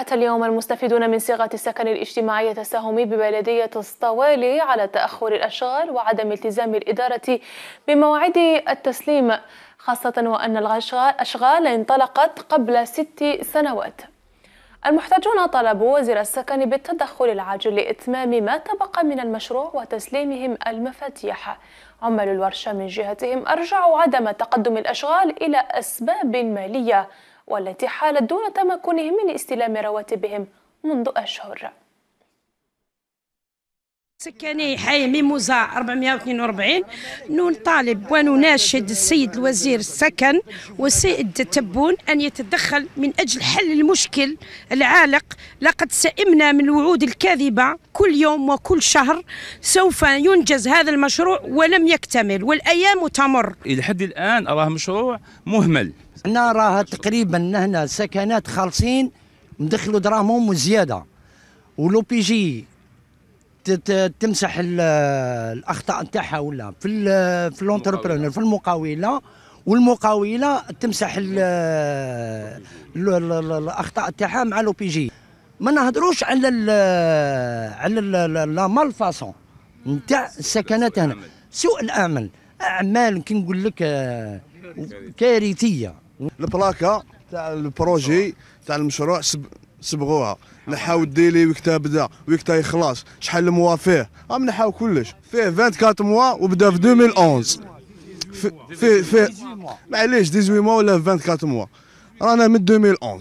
حتى اليوم المستفيدون من صيغة السكن الاجتماعي تساهم ببلدية الصوالي على تأخر الأشغال وعدم التزام الإدارة بمواعيد التسليم خاصة وأن الأشغال انطلقت قبل ست سنوات المحتاجون طلبوا وزير السكن بالتدخل العاجل لإتمام ما تبقى من المشروع وتسليمهم المفاتيح عمال الورشة من جهتهم أرجعوا عدم تقدم الأشغال إلى أسباب مالية والتي حالت دون تمكنهم من استلام رواتبهم منذ أشهر سكاني حي ميموزا 442 نطالب ونناشد السيد الوزير السكن والسيد التبون أن يتدخل من أجل حل المشكل العالق لقد سئمنا من الوعود الكاذبة كل يوم وكل شهر سوف ينجز هذا المشروع ولم يكتمل والأيام تمر إلى حد الآن راه مشروع مهمل أنا راه تقريبا هنا سكنات خالصين مدخلوا دراهمهم وزيادة ولو بي جي تمسح الاخطاء نتاعها ولا في في لونتربرونور في المقاوله والمقاوله تمسح الاخطاء تاعها مع لو بي جي ما نهضروش على الـ على لا مال فاسون نتاع السكنات هنا سوء الامل اعمال كي نقول لك آه، كارثيه البلاكه تاع البروجي تاع المشروع صبغوها نحاو الديلي وقتها بدا وقتها يخلص شحال الموا فيه ام نحاو كلش فيه 24 موا وبدا في 2011 فيه فيه معليش 18 موا ولا 24 موا رانا من 2011